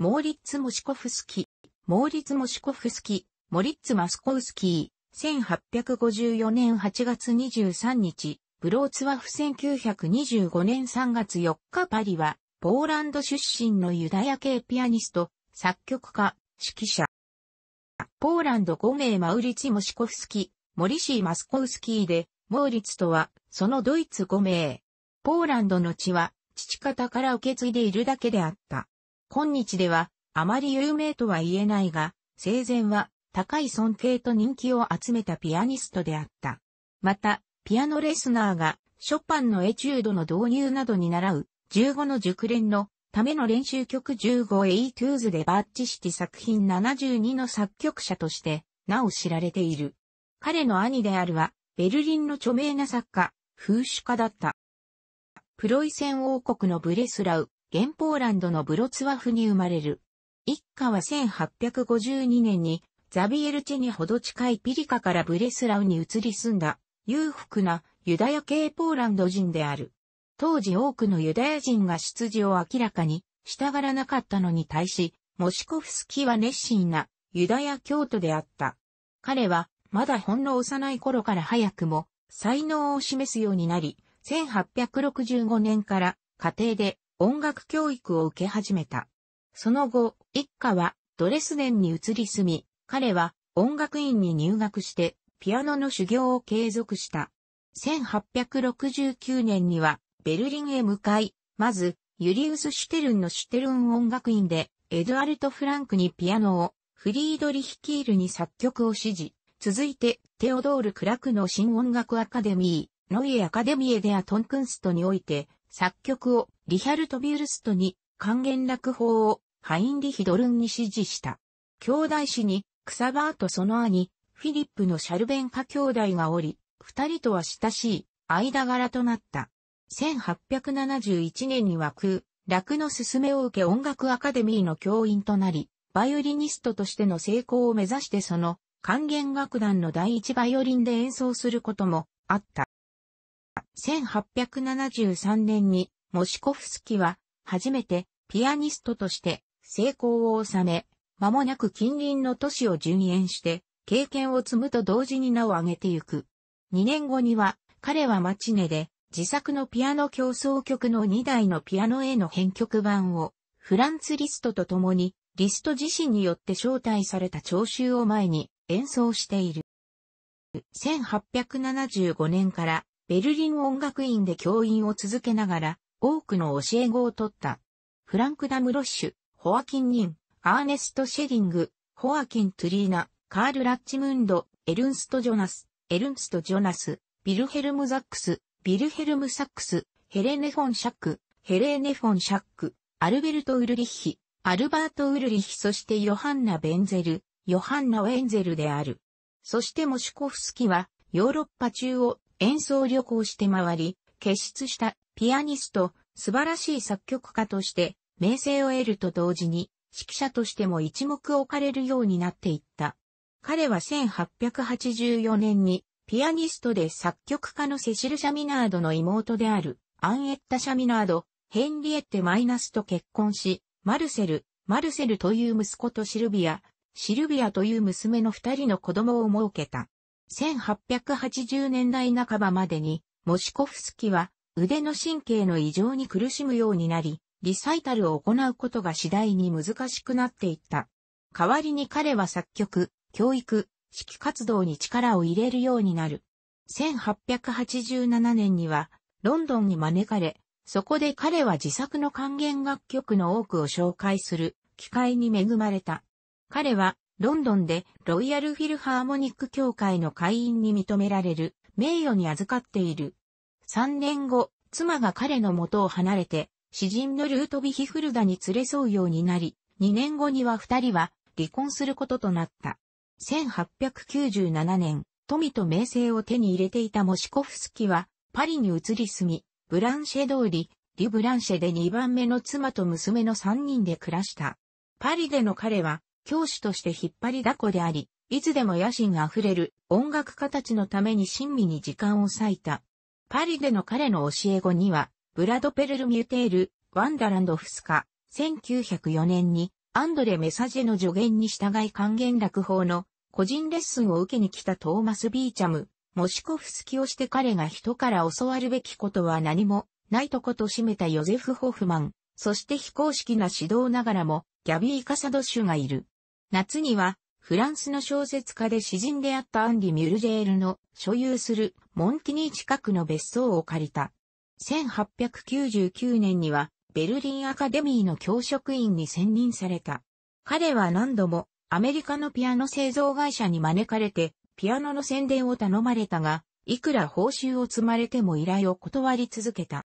モーリッツ・モシコフスキ、モーリッツ・モシコフスキ、モリッツ・マスコウスキー、1854年8月23日、ブローツワフ1925年3月4日パリは、ポーランド出身のユダヤ系ピアニスト、作曲家、指揮者。ポーランド5名マウリチ・モシコフスキ、モリシー・マスコウスキーで、モーリッツとは、そのドイツ5名。ポーランドの地は、父方から受け継いでいるだけであった。今日では、あまり有名とは言えないが、生前は、高い尊敬と人気を集めたピアニストであった。また、ピアノレスナーが、ショパンのエチュードの導入などに習う、15の熟練のための練習曲 15A2s でバッチシティ作品72の作曲者として、なお知られている。彼の兄であるは、ベルリンの著名な作家、風主家だった。プロイセン王国のブレスラウ、現ポーランドのブロツワフに生まれる。一家は1852年にザビエルチェにほど近いピリカからブレスラウに移り住んだ裕福なユダヤ系ポーランド人である。当時多くのユダヤ人が出自を明らかにしたがらなかったのに対し、モシコフスキは熱心なユダヤ教徒であった。彼はまだほんの幼い頃から早くも才能を示すようになり、1865年から家庭で音楽教育を受け始めた。その後、一家はドレスデンに移り住み、彼は音楽院に入学してピアノの修行を継続した。1869年にはベルリンへ向かい、まずユリウス・シュテルンのシュテルン音楽院でエドアルト・フランクにピアノを、フリードリヒキールに作曲を指示。続いて、テオドール・クラクの新音楽アカデミー、ノイエ・アカデミエ・デア・トンクンストにおいて、作曲をリヒャルト・ビュルストに還元落法をハインリヒ・ドルンに指示した。兄弟子にクサバーとその兄、フィリップのシャルベンカ兄弟がおり、二人とは親しい間柄となった。1871年には空、楽の勧めを受け音楽アカデミーの教員となり、バイオリニストとしての成功を目指してその、還元楽団の第一バイオリンで演奏することもあった。1873年にモシコフスキは、初めて、ピアニストとして、成功を収め、間もなく近隣の都市を順延して、経験を積むと同時に名を上げてゆく。2年後には、彼はマチネで、自作のピアノ競争曲の2台のピアノへの編曲版を、フランツ・リストと共に、リスト自身によって招待された聴衆を前に演奏している。1875年からベルリン音楽院で教員を続けながら、多くの教え子を取った。フランク・ダムロッシュ、ホアキン・ニン、アーネスト・シェディング、ホアキン・トゥリーナ、カール・ラッチムンド、エルンスト・ジョナス、エルンスト・ジョナス、ビルヘルム・ザックス、ビルヘルム・サックス、ヘレネ・フォン・シャック、ヘレーネ・フォン・シャック、アルベルト・ウルリッヒ、アルバート・ウルリッヒそしてヨハンナ・ベンゼル、ヨハンナ・ウェンゼルである。そしてモシュコフスキはヨーロッパ中を演奏旅行して回り、結出したピアニスト、素晴らしい作曲家として名声を得ると同時に、指揮者としても一目置かれるようになっていった。彼は1884年に、ピアニストで作曲家のセシル・シャミナードの妹である、アンエッタ・シャミナード、ヘンリエッテ・マイナスと結婚し、マルセル、マルセルという息子とシルビア、シルビアという娘の二人の子供を設けた。1880年代半ばまでに、モシコフスキは腕の神経の異常に苦しむようになり、リサイタルを行うことが次第に難しくなっていった。代わりに彼は作曲、教育、指揮活動に力を入れるようになる。1887年には、ロンドンに招かれ、そこで彼は自作の管弦楽曲の多くを紹介する機会に恵まれた。彼は、ロンドンでロイヤルフィルハーモニック協会の会員に認められる名誉に預かっている3年後、妻が彼の元を離れて、詩人のルートビヒフルダに連れ添うようになり、2年後には2人は離婚することとなった。1897年、富と名声を手に入れていたモシコフスキは、パリに移り住み、ブランシェ通り、リブランシェで2番目の妻と娘の3人で暮らした。パリでの彼は、教師として引っ張りだこであり、いつでも野心あふれる音楽家たちのために親身に時間を割いたパリでの彼の教え子には、ブラド・ペルル・ミュテール、ワンダランド・フスカ、1904年に、アンドレ・メサジェの助言に従い還元落法の個人レッスンを受けに来たトーマス・ビーチャム、モシコフスキをして彼が人から教わるべきことは何もないとことしめたヨゼフ・ホフマン、そして非公式な指導ながらも、ギャビー・カサドシュがいる。夏には、フランスの小説家で詩人であったアンリ・ミュルジェールの所有するモンキニー近くの別荘を借りた。1899年には、ベルリンアカデミーの教職員に選任された。彼は何度もアメリカのピアノ製造会社に招かれて、ピアノの宣伝を頼まれたが、いくら報酬を積まれても依頼を断り続けた。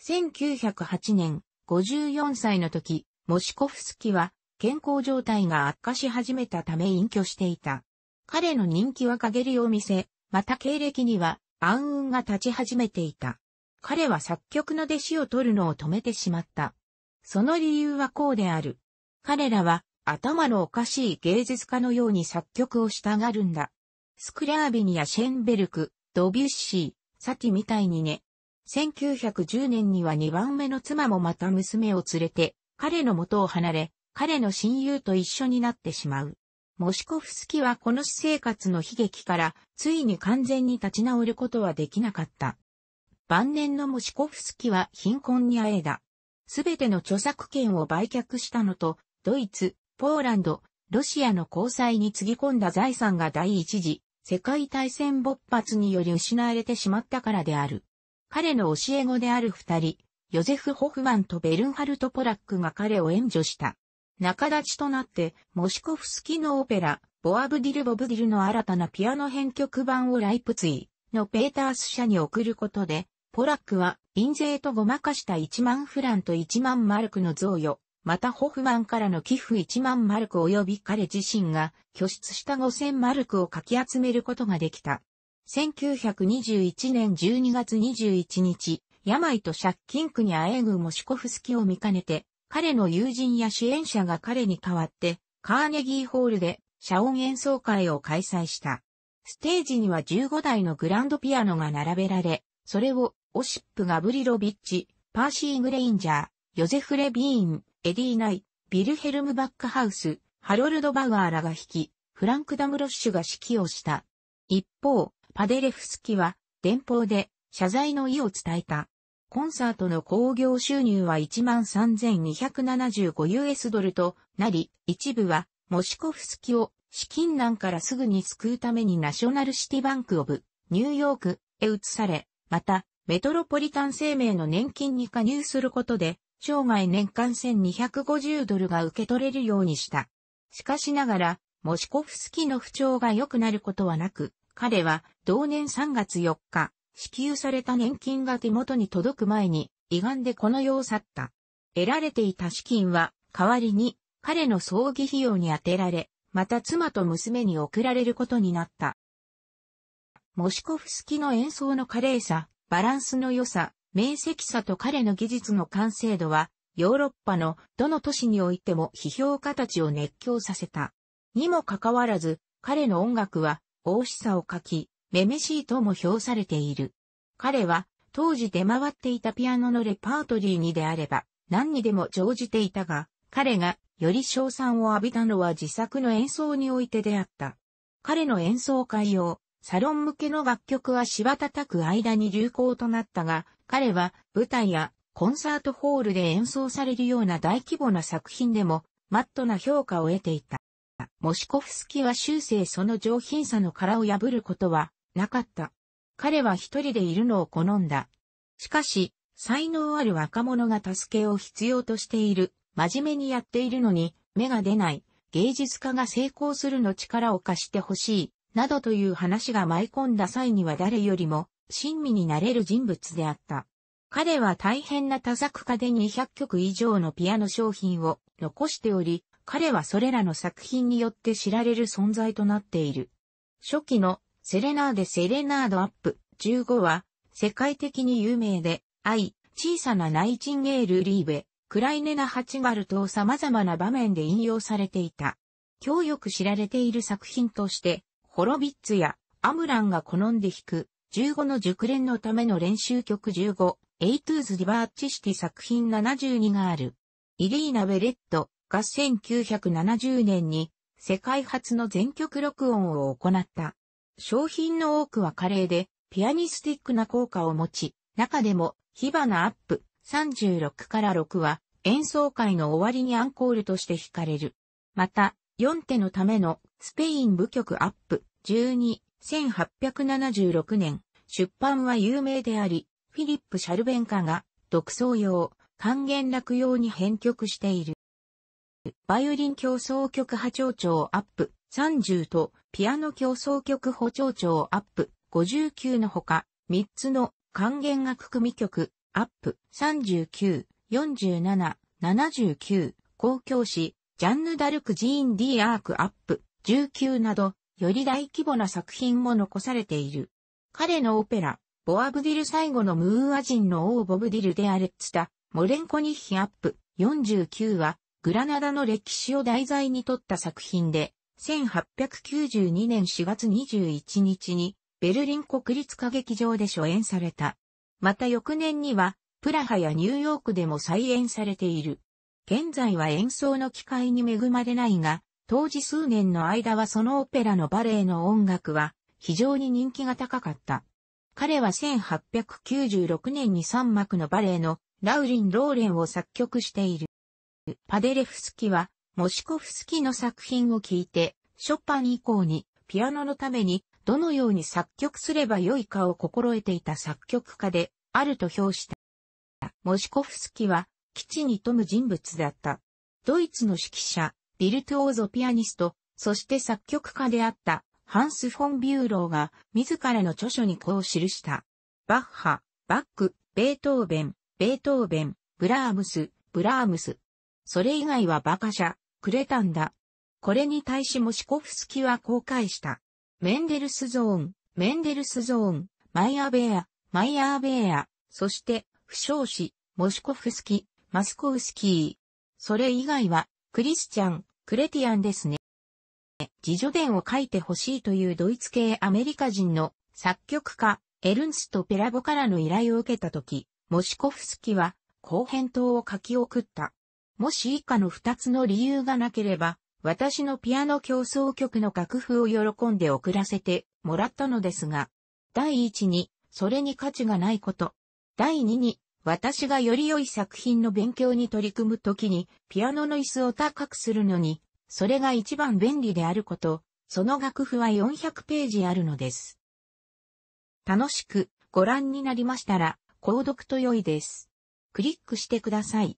1908年、54歳の時、モシコフスキは健康状態が悪化し始めたため隠居していた。彼の人気は陰りを見せ、また経歴には暗雲が立ち始めていた。彼は作曲の弟子を取るのを止めてしまった。その理由はこうである。彼らは頭のおかしい芸術家のように作曲をしたがるんだ。スクラービニやシェンベルク、ドビュッシー、サティみたいにね。1910年には2番目の妻もまた娘を連れて、彼の元を離れ、彼の親友と一緒になってしまう。モシコフスキはこの私生活の悲劇から、ついに完全に立ち直ることはできなかった。晩年のモシコフスキは貧困にあえだ。すべての著作権を売却したのと、ドイツ、ポーランド、ロシアの交際につぎ込んだ財産が第一次、世界大戦勃発により失われてしまったからである。彼の教え子である二人、ヨゼフ・ホフマンとベルンハルト・ポラックが彼を援助した。仲立ちとなって、モシコフスキのオペラ、ボアブディル・ボブディルの新たなピアノ編曲版をライプツイのペータース社に送ることで、ポラックは、印税とごまかした1万フランと1万マルクの贈与、またホフマンからの寄付1万マルク及び彼自身が拠出した5000マルクをかき集めることができた。1921年12月21日、病と借金区にあえぐモシコフスキを見かねて、彼の友人や支援者が彼に代わって、カーネギーホールで、謝恩演奏会を開催した。ステージには15台のグランドピアノが並べられ、それを、オシップ・ガブリロビッチ、パーシー・グレインジャー、ヨゼフ・レビーン、エディ・ナイ、ビルヘルム・バックハウス、ハロルド・バウアーらが弾き、フランク・ダムロッシュが指揮をした。一方、パデレフスキは、電報で謝罪の意を伝えた。コンサートの興行収入は 13,275US ドルとなり、一部はモシコフスキを資金難からすぐに救うためにナショナルシティバンクオブニューヨークへ移され、またメトロポリタン生命の年金に加入することで、生涯年間1250ドルが受け取れるようにした。しかしながら、モシコフスキの不調が良くなることはなく、彼は同年3月4日、支給された年金が手元に届く前に、胃がんでこの世を去った。得られていた資金は、代わりに、彼の葬儀費用に充てられ、また妻と娘に送られることになった。モシコフスキの演奏の華麗さ、バランスの良さ、明晰さと彼の技術の完成度は、ヨーロッパのどの都市においても批評家たちを熱狂させた。にもかかわらず、彼の音楽は、大しさを書き、めめしいとも評されている。彼は、当時出回っていたピアノのレパートリーにであれば、何にでも乗じていたが、彼がより賞賛を浴びたのは自作の演奏においてであった。彼の演奏会用、サロン向けの楽曲はした叩く間に流行となったが、彼は舞台やコンサートホールで演奏されるような大規模な作品でも、マットな評価を得ていた。モシコフスキは終生その上品さの殻を破ることはなかった。彼は一人でいるのを好んだ。しかし、才能ある若者が助けを必要としている。真面目にやっているのに、目が出ない。芸術家が成功するの力を貸してほしい。などという話が舞い込んだ際には誰よりも、親身になれる人物であった。彼は大変な多作家で200曲以上のピアノ商品を残しており、彼はそれらの作品によって知られる存在となっている。初期のセレナーデ・セレナード・アップ15は、世界的に有名で、愛、小さなナイチンゲール・リーベ、クライネナ・ハチガルと様々な場面で引用されていた。今日よく知られている作品として、ホロビッツやアムランが好んで弾く、15の熟練のための練習曲15、エイトゥーズ・ディバーチシティ作品72がある。イリーナ・ベレットが1970年に世界初の全曲録音を行った。商品の多くは華麗で、ピアニスティックな効果を持ち、中でも、火花アップ36から6は、演奏会の終わりにアンコールとして弾かれる。また、4手のためのスペイン舞曲アップ12、1876年、出版は有名であり、フィリップ・シャルベンカが、独奏用、還元楽用に編曲している。バイオリン競争曲波長長アップ30とピアノ競争曲補聴調アップ59のほか、3つの還元楽組曲アップ39、47、79、公共誌、ジャンヌ・ダルク・ジーン・ディ・アーク・アップ19など、より大規模な作品も残されている。彼のオペラ、ボアブディル最後のムーア人の王ボブディルでアレツタ、モレンコニッヒアップ49は、グラナダの歴史を題材にとった作品で、1892年4月21日にベルリン国立歌劇場で初演された。また翌年にはプラハやニューヨークでも再演されている。現在は演奏の機会に恵まれないが、当時数年の間はそのオペラのバレエの音楽は非常に人気が高かった。彼は1896年に3幕のバレエのラウリン・ローレンを作曲している。パデレフスキはモシコフスキの作品を聞いて、ショパン以降にピアノのためにどのように作曲すればよいかを心得ていた作曲家であると評した。モシコフスキは基地に富む人物だった。ドイツの指揮者、ビルトオーゾピアニスト、そして作曲家であったハンス・フォン・ビューローが自らの著書にこう記した。バッハ、バック、ベートーベン、ベートーベン、ブラームス、ブラームス。それ以外は馬鹿者、くれたんだ。これに対しモシコフスキは公開した。メンデルスゾーン、メンデルスゾーン、マイアーベア、マイアーベア、そして、不祥子、モシコフスキ、マスコウスキー。それ以外は、クリスチャン、クレティアンですね。自助伝を書いてほしいというドイツ系アメリカ人の作曲家、エルンスト・ペラボからの依頼を受けたとき、モシコフスキは、後編等を書き送った。もし以下の二つの理由がなければ、私のピアノ競争曲の楽譜を喜んで送らせてもらったのですが、第一に、それに価値がないこと。第二に、私がより良い作品の勉強に取り組むときに、ピアノの椅子を高くするのに、それが一番便利であること、その楽譜は400ページあるのです。楽しくご覧になりましたら、購読と良いです。クリックしてください。